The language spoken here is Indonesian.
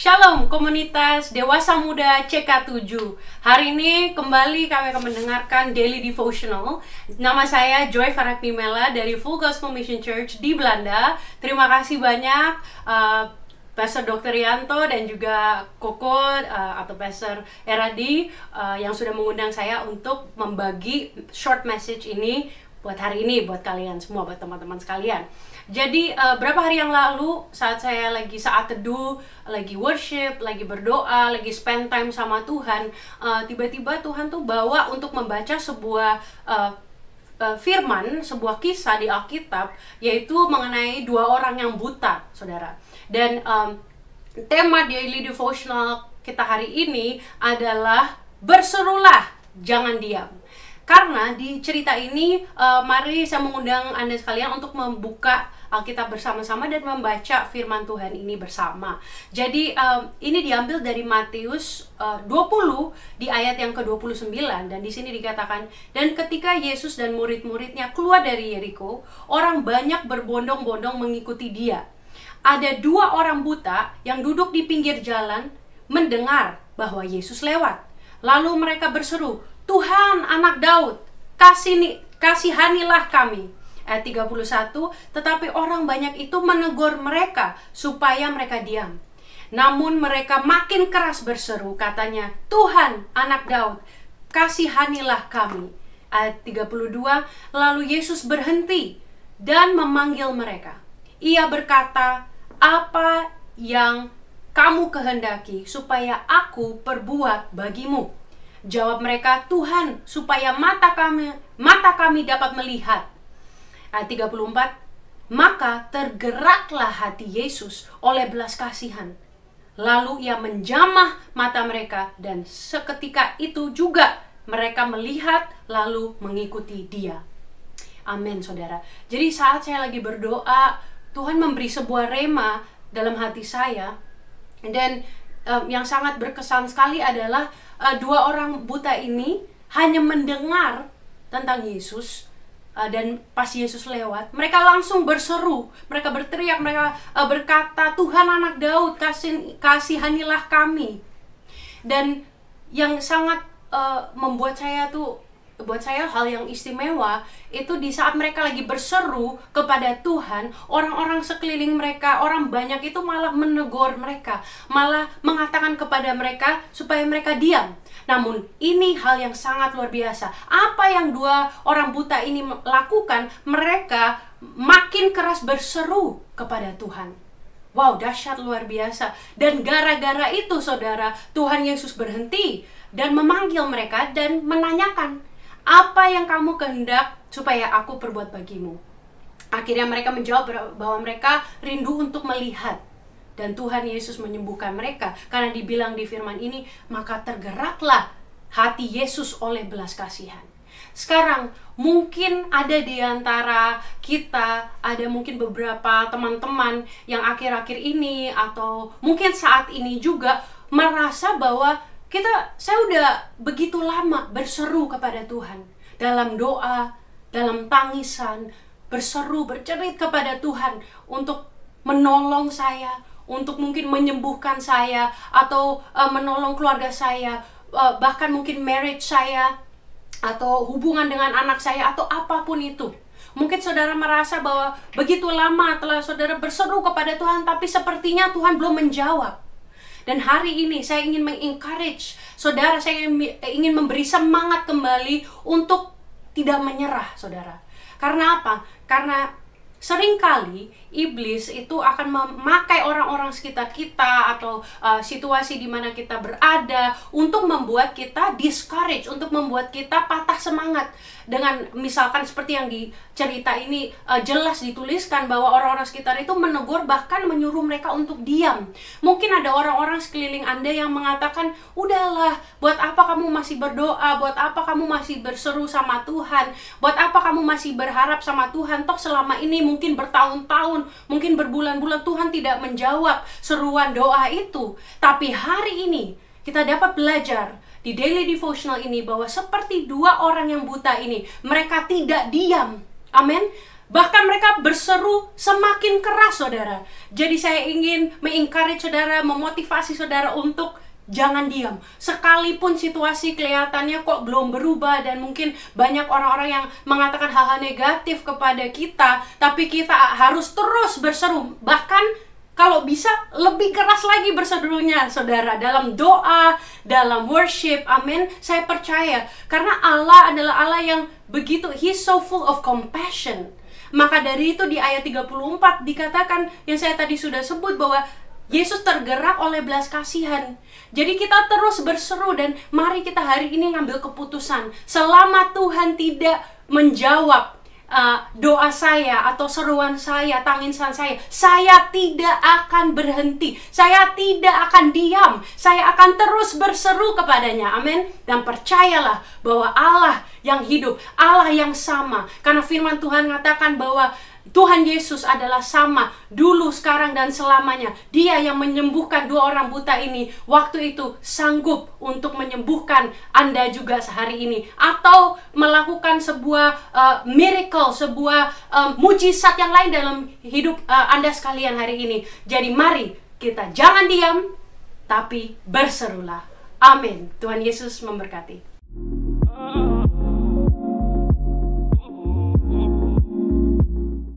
Shalom komunitas dewasa muda CK7 Hari ini kembali kami akan mendengarkan Daily Devotional Nama saya Joy farah pimela dari Full Gospel Mission Church di Belanda Terima kasih banyak uh, Pastor Dr. Yanto dan juga Koko uh, atau Pastor Eradi uh, yang sudah mengundang saya untuk membagi short message ini buat hari ini buat kalian semua buat teman-teman sekalian. Jadi uh, berapa hari yang lalu saat saya lagi saat teduh, lagi worship, lagi berdoa, lagi spend time sama Tuhan, tiba eh, tiba-tiba Tuhan tuh bawa untuk membaca sebuah uh, firman, sebuah kisah di Alkitab yaitu mengenai dua orang yang buta, Saudara. Dan um, tema daily devotional kita hari ini adalah berserulah, jangan diam. Karena di cerita ini uh, mari saya mengundang Anda sekalian untuk membuka Alkitab bersama-sama dan membaca firman Tuhan ini bersama. Jadi um, ini diambil dari Matius eh, uh, 20 di ayat yang ke-29 dan di sini dikatakan dan ketika Yesus dan murid-muridnya keluar dari Yeriko, orang banyak berbondong-bondong mengikuti dia. Ada dua orang buta yang duduk di pinggir jalan mendengar bahwa Yesus lewat. Lalu mereka berseru, Tuhan anak Daud, kasih, kasihanilah kami. Ayat 31, tetapi orang banyak itu menegur mereka supaya mereka diam. Namun mereka makin keras berseru katanya, Tuhan anak Daud, kasihanilah kami. Ayat 32, lalu Yesus berhenti dan memanggil mereka. Ia berkata, apa yang kamu kehendaki supaya aku perbuat bagimu? Jawab mereka, Tuhan, supaya mata kami mata kami dapat melihat. Ayat 34, maka tergeraklah hati Yesus oleh belas kasihan. Lalu ia menjamah mata mereka dan seketika itu juga mereka melihat lalu mengikuti dia. Amin, saudara. Jadi saat saya lagi berdoa, Tuhan memberi sebuah rema dalam hati saya. Dan um, yang sangat berkesan sekali adalah uh, dua orang buta ini hanya mendengar tentang Yesus uh, dan pas Yesus lewat, mereka langsung berseru, mereka berteriak, mereka uh, berkata, "Tuhan anak Daud, kasih kasihanilah kami." Dan yang sangat uh, membuat saya tuh buat saya hal yang istimewa itu di saat mereka lagi berseru kepada Tuhan, orang-orang sekeliling mereka, orang banyak itu malah menegur mereka, malah mengatakan kepada mereka supaya mereka diam. Namun ini hal yang sangat luar biasa. Apa yang dua orang buta ini lakukan? Mereka makin keras berseru kepada Tuhan. Wow, dahsyat luar biasa. Dan gara-gara itu saudara, Tuhan Yesus berhenti dan memanggil mereka dan menanyakan, apa yang kamu kehendak supaya aku perbuat bagimu? Akhirnya mereka menjawab bahwa mereka rindu untuk melihat dan Tuhan Yesus menyembuhkan mereka karena dibilang di firman ini maka tergeraklah hati Yesus oleh belas kasihan. Sekarang mungkin ada di antara kita, ada mungkin beberapa teman-teman yang akhir-akhir ini atau mungkin saat ini juga merasa bahwa kita saya udah begitu lama berseru kepada Tuhan dalam doa, dalam tangisan, berseru, bercerit kepada Tuhan untuk menolong saya, untuk mungkin menyembuhkan saya atau uh, menolong keluarga saya, uh, bahkan mungkin marriage saya atau hubungan dengan anak saya atau apapun itu. Mungkin saudara merasa bahwa begitu lama telah saudara berseru kepada Tuhan, tapi sepertinya Tuhan belum menjawab. Dan hari ini saya ingin mengencourage saudara, saya eh, ingin memberi semangat kembali untuk tidak menyerah, saudara. Karena apa? Karena seringkali iblis itu akan memakai orang-orang sekitar kita atau uh, situasi di mana kita berada untuk membuat kita discourage, untuk membuat kita patah semangat. Dengan misalkan seperti yang di cerita ini uh, jelas dituliskan bahwa orang-orang sekitar itu menegur bahkan menyuruh mereka untuk diam. Mungkin ada orang-orang sekeliling Anda yang mengatakan, "Udahlah, buat apa kamu masih berdoa? Buat apa kamu masih berseru sama Tuhan? Buat apa kamu masih berharap sama Tuhan? Toh selama ini mungkin bertahun-tahun, mungkin berbulan-bulan Tuhan tidak menjawab seruan doa itu. Tapi hari ini kita dapat belajar di daily devotional ini bahwa seperti dua orang yang buta ini, mereka tidak diam. Amin. Bahkan mereka berseru semakin keras, saudara. Jadi saya ingin mengingkari saudara, memotivasi saudara untuk Jangan diam. Sekalipun situasi kelihatannya kok belum berubah dan mungkin banyak orang-orang yang mengatakan hal-hal negatif kepada kita, tapi kita harus terus berseru. Bahkan kalau bisa lebih keras lagi berserunya, saudara, dalam doa, dalam worship. Amin. Saya percaya karena Allah adalah Allah yang begitu he so full of compassion. Maka dari itu di ayat 34 dikatakan yang saya tadi sudah sebut bahwa Yesus tergerak oleh belas kasihan. Jadi kita terus berseru dan mari kita hari ini ngambil keputusan. Selama Tuhan tidak menjawab uh, doa saya atau seruan saya, tangisan saya, saya tidak akan berhenti. Saya tidak akan diam. Saya akan terus berseru kepadanya. Amin. Dan percayalah bahwa Allah yang hidup, Allah yang sama. Karena firman Tuhan mengatakan bahwa Tuhan Yesus adalah sama dulu, sekarang, dan selamanya. Dia yang menyembuhkan dua orang buta ini. Waktu itu sanggup untuk menyembuhkan Anda juga sehari ini, atau melakukan sebuah uh, miracle, sebuah uh, mujizat yang lain dalam hidup uh, Anda sekalian hari ini. Jadi, mari kita jangan diam, tapi berserulah. Amin. Tuhan Yesus memberkati.